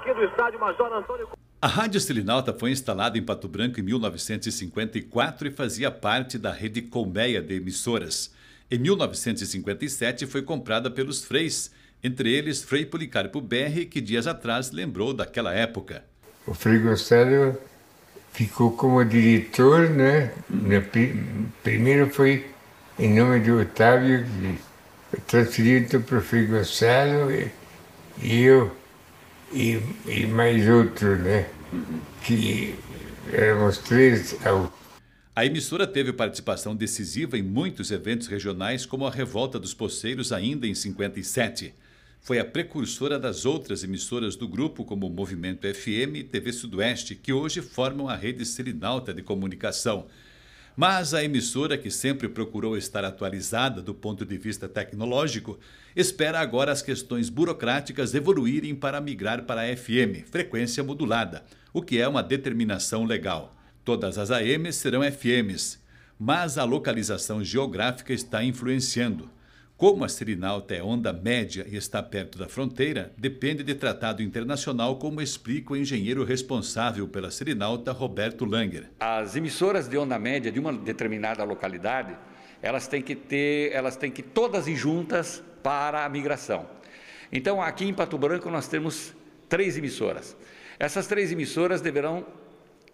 aqui do estádio Major Antônio. A Rádio Selinalta foi instalada em Pato Branco em 1954 e fazia parte da rede Colmeia de emissoras. Em 1957 foi comprada pelos freis, entre eles Frei Policarpo Berri, que dias atrás lembrou daquela época. O Frei Gonçalo ficou como diretor, né? Primeiro foi em nome de Otávio, transferido então para o Frei Gonçalo e eu e, e mais outro, né? Que éramos três a emissora teve participação decisiva em muitos eventos regionais, como a Revolta dos Poceiros, ainda em 57. Foi a precursora das outras emissoras do grupo, como Movimento FM e TV Sudoeste, que hoje formam a rede Selinalta de Comunicação. Mas a emissora, que sempre procurou estar atualizada do ponto de vista tecnológico, espera agora as questões burocráticas evoluírem para migrar para a FM, frequência modulada, o que é uma determinação legal. Todas as AMs serão FMs, mas a localização geográfica está influenciando. Como a Serinalta é onda média e está perto da fronteira, depende de tratado internacional, como explica o engenheiro responsável pela Serinalta, Roberto Langer. As emissoras de onda média de uma determinada localidade, elas têm que ter, elas têm que todas ir juntas para a migração. Então, aqui em Pato Branco nós temos três emissoras. Essas três emissoras deverão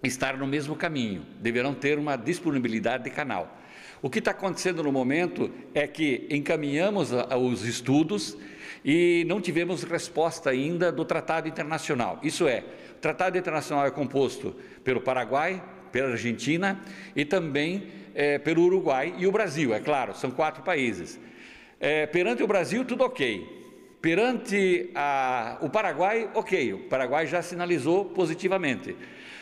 estar no mesmo caminho, deverão ter uma disponibilidade de canal. O que está acontecendo no momento é que encaminhamos os estudos e não tivemos resposta ainda do Tratado Internacional. Isso é, o Tratado Internacional é composto pelo Paraguai, pela Argentina e também é, pelo Uruguai e o Brasil, é claro, são quatro países. É, perante o Brasil, tudo ok. Perante a, o Paraguai, ok, o Paraguai já sinalizou positivamente.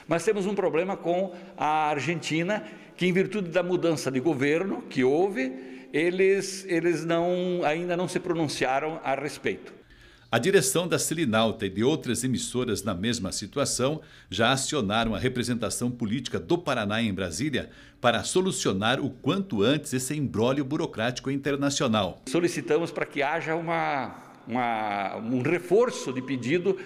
Mas temos um problema com a Argentina, que em virtude da mudança de governo que houve, eles, eles não, ainda não se pronunciaram a respeito. A direção da Selinalta e de outras emissoras na mesma situação já acionaram a representação política do Paraná em Brasília para solucionar o quanto antes esse embrólio burocrático internacional. Solicitamos para que haja uma uma, um reforço de pedido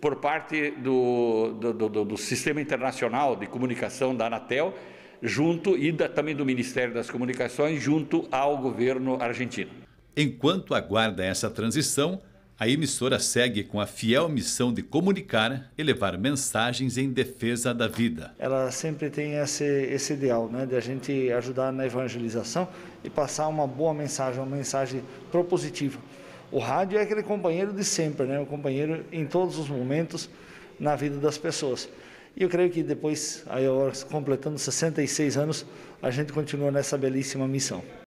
por parte do, do, do, do, Sistema Internacional de Comunicação da Anatel, junto e da, também do Ministério das Comunicações, junto ao governo argentino. Enquanto aguarda essa transição, a emissora segue com a fiel missão de comunicar e levar mensagens em defesa da vida. Ela sempre tem esse, esse ideal, né, de a gente ajudar na evangelização e passar uma boa mensagem, uma mensagem propositiva. O rádio é aquele companheiro de sempre, né? O companheiro em todos os momentos na vida das pessoas. E eu creio que depois, aí, completando 66 anos, a gente continua nessa belíssima missão.